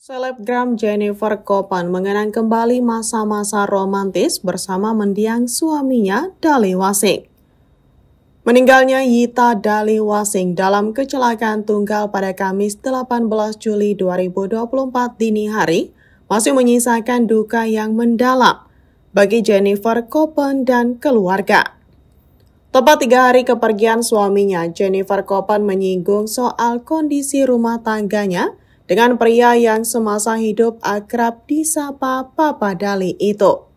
Selebgram Jennifer Kopan mengenang kembali masa-masa romantis bersama mendiang suaminya Dali Wasing. Meninggalnya Yita Dali Wasing dalam kecelakaan tunggal pada Kamis 18 Juli 2024 dini hari masih menyisakan duka yang mendalam bagi Jennifer Kopan dan keluarga. Tepat tiga hari kepergian suaminya, Jennifer Kopan menyinggung soal kondisi rumah tangganya dengan pria yang semasa hidup akrab disapa Papa Dali itu.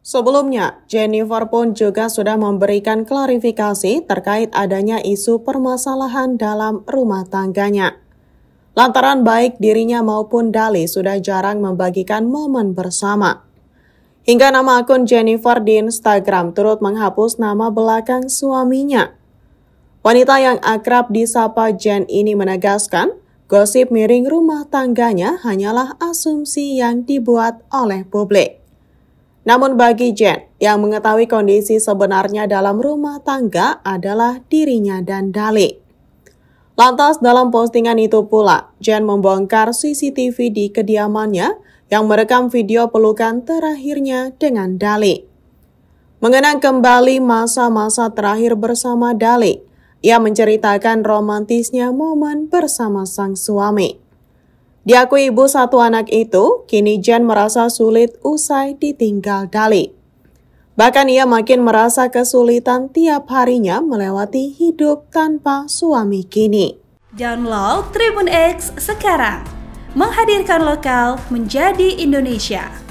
Sebelumnya, Jennifer pun juga sudah memberikan klarifikasi terkait adanya isu permasalahan dalam rumah tangganya. Lantaran baik dirinya maupun Dali sudah jarang membagikan momen bersama. Hingga nama akun Jennifer di Instagram turut menghapus nama belakang suaminya. Wanita yang akrab disapa Jen ini menegaskan, Gosip miring rumah tangganya hanyalah asumsi yang dibuat oleh publik. Namun bagi Jen, yang mengetahui kondisi sebenarnya dalam rumah tangga adalah dirinya dan Dali. Lantas dalam postingan itu pula, Jen membongkar CCTV di kediamannya yang merekam video pelukan terakhirnya dengan Dali. Mengenang kembali masa-masa terakhir bersama Dali, ia menceritakan romantisnya momen bersama sang suami. Diakui ibu satu anak itu, kini Jen merasa sulit usai ditinggal Dali. Bahkan ia makin merasa kesulitan tiap harinya melewati hidup tanpa suami kini. Download Tribun X sekarang, menghadirkan lokal menjadi Indonesia.